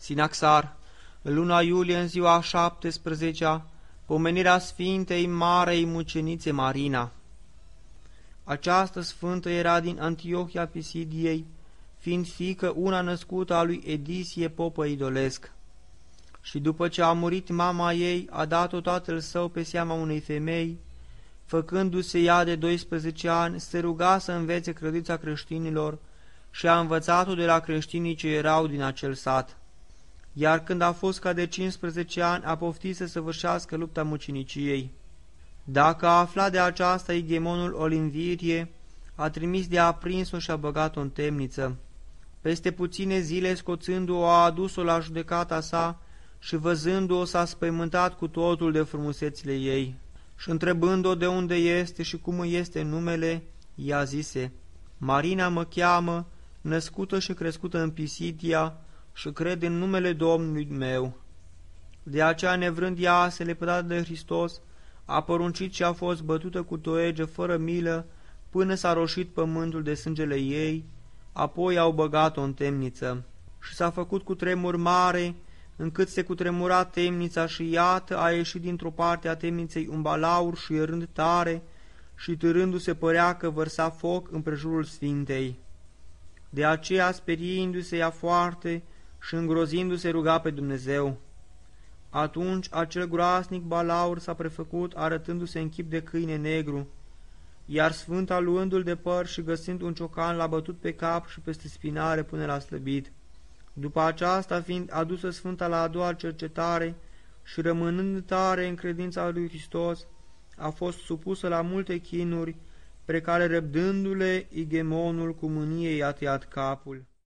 Sinaxar, în luna iulie, în ziua 17-a, pomenirea Sfintei Marei Mucenițe Marina. Această sfântă era din Antiohia Pisidiei, fiind fică una născută a lui Edisie Popă Idolesc. Și după ce a murit mama ei, a dat-o tatăl său pe seama unei femei, făcându-se ea de 12 ani, se ruga să învețe credința creștinilor și a învățat-o de la creștinii ce erau din acel sat iar când a fost ca de 15 ani, a poftit să săvârșească lupta muciniciei. Dacă a aflat de aceasta, Igemonul Olimvirie a trimis de aprins-o și a băgat-o în temniță. Peste puține zile, scoțându-o, a adus-o la judecata sa și văzându-o s-a spăimântat cu totul de frumusețile ei. Și întrebând-o de unde este și cum îi este numele, a zise, Marina mă cheamă, născută și crescută în Pisidia, și crede în numele Domnului meu. De aceea, nevrând ea se lepăda de Hristos, a poruncit și a fost bătută cu toege fără milă, până s-a roșit pământul de sângele ei, apoi au băgat-o în temniță. Și s-a făcut cu tremur mare, încât se cutremura temnița și iată a ieșit dintr-o parte a temniței un balaur și erând tare și târându-se părea că vărsa foc împrejurul Sfintei. De aceea, speriindu-se ea foarte, și îngrozindu-se ruga pe Dumnezeu. Atunci acel groasnic balaur s-a prefăcut arătându-se în chip de câine negru, iar sfânta luându-l de păr și găsind un ciocan l-a bătut pe cap și peste spinare până l-a slăbit. După aceasta fiind adusă sfânta la a doua cercetare și rămânând tare în credința lui Hristos, a fost supusă la multe chinuri, pre care răbdându-le, Igemonul cu mânie i-a tăiat capul.